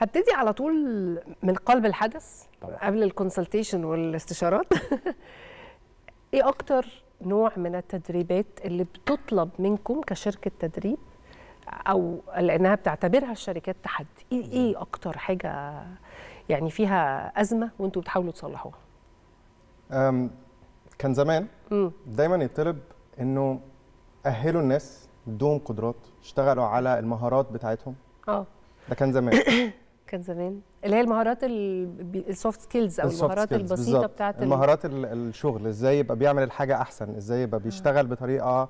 هبتدي على طول من قلب الحدث طبعا. قبل الكونسلتيشن والاستشارات ايه اكتر نوع من التدريبات اللي بتطلب منكم كشركه تدريب او لانها بتعتبرها الشركات تحدي إيه, ايه اكتر حاجه يعني فيها ازمه وانتم بتحاولوا تصلحوها كان زمان دايما يطلب انه اهلوا الناس ادوهم قدرات اشتغلوا على المهارات بتاعتهم اه ده كان زمان كان زمان اللي هي المهارات السوفت سكيلز او المهارات البسيطه بتاعت المهارات الشغل ازاي يبقى بيعمل الحاجه احسن ازاي يبقى بيشتغل آه. بطريقه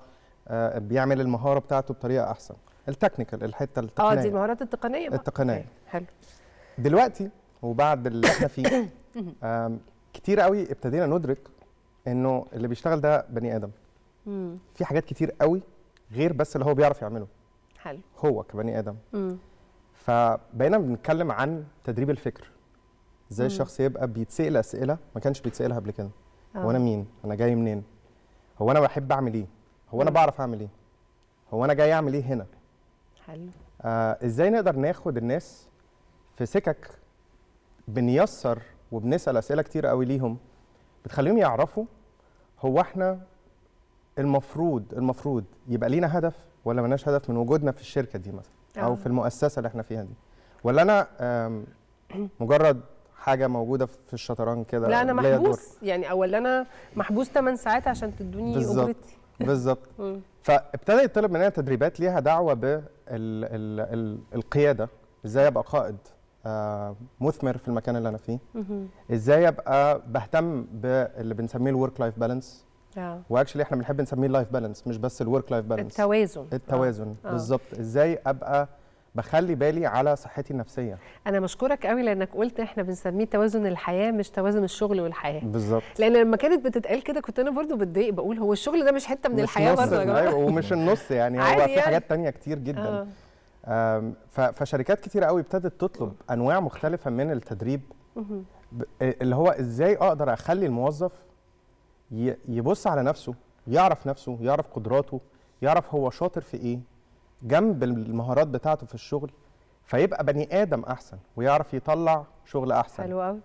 آه، بيعمل المهاره بتاعته بطريقه احسن التكنيكال الحته التقنيه اه دي المهارات التقنيه التقنيه حلو دلوقتي وبعد اللي احنا فيه كتير قوي ابتدينا ندرك انه اللي بيشتغل ده بني ادم في حاجات كتير قوي غير بس اللي هو بيعرف يعمله حلو هو كبني ادم مم. فبقينا بنتكلم عن تدريب الفكر ازاي الشخص يبقى بيتسال اسئله ما كانش بيتسالها قبل كده آه. هو انا مين انا جاي منين هو انا بحب اعمل ايه هو انا بعرف اعمل ايه هو انا جاي اعمل ايه هنا حلو آه ازاي نقدر ناخد الناس في سكك بنيسر وبنسال اسئله كتير قوي ليهم بتخليهم يعرفوا هو احنا المفروض المفروض يبقى لينا هدف ولا ملناش هدف من وجودنا في الشركه دي مثلا او في آه. المؤسسه اللي احنا فيها دي ولا انا مجرد حاجه موجوده في الشطرنج كده لا انا محبوس دور. يعني او انا محبوس 8 ساعات عشان تدوني اجرتي بالظبط فابتدى يطلب مننا تدريبات ليها دعوه بالقياده ازاي ابقى قائد آه، مثمر في المكان اللي انا فيه ازاي ابقى بهتم باللي بنسميه الورك لايف بالانس واكشلي احنا بنحب نسميه اللايف بالانس مش بس الورك لايف بالانس التوازن التوازن آه. بالظبط ازاي ابقى بخلي بالي على صحتي النفسيه انا مشكورك قوي لانك قلت احنا بنسميه توازن الحياه مش توازن الشغل والحياه بالظبط لان لما كانت بتتقال كده كنت انا برضو بتضايق بقول هو الشغل ده مش حته من مش الحياه برضه يا أيوة، جماعه ومش النص يعني هو في يعني. حاجات تانية كتير جدا آه. فشركات كتير قوي ابتدت تطلب انواع مختلفه من التدريب اللي هو ازاي اقدر اخلي الموظف يبص على نفسه يعرف نفسه يعرف قدراته يعرف هو شاطر في ايه جنب المهارات بتاعته في الشغل فيبقى بني ادم احسن ويعرف يطلع شغل احسن حلو قوي